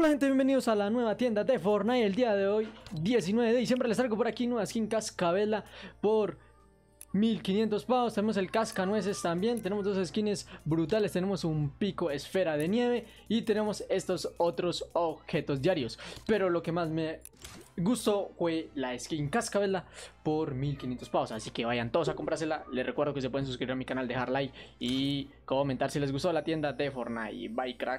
Hola gente, bienvenidos a la nueva tienda de Fortnite El día de hoy, 19 de diciembre, les traigo por aquí nueva skin Cascabela por 1500 pavos Tenemos el Cascanueces también, tenemos dos skins brutales Tenemos un pico esfera de nieve y tenemos estos otros objetos diarios Pero lo que más me gustó fue la skin Cascabela por 1500 pavos Así que vayan todos a comprársela, les recuerdo que se pueden suscribir a mi canal, dejar like Y comentar si les gustó la tienda de Fortnite Bye cracks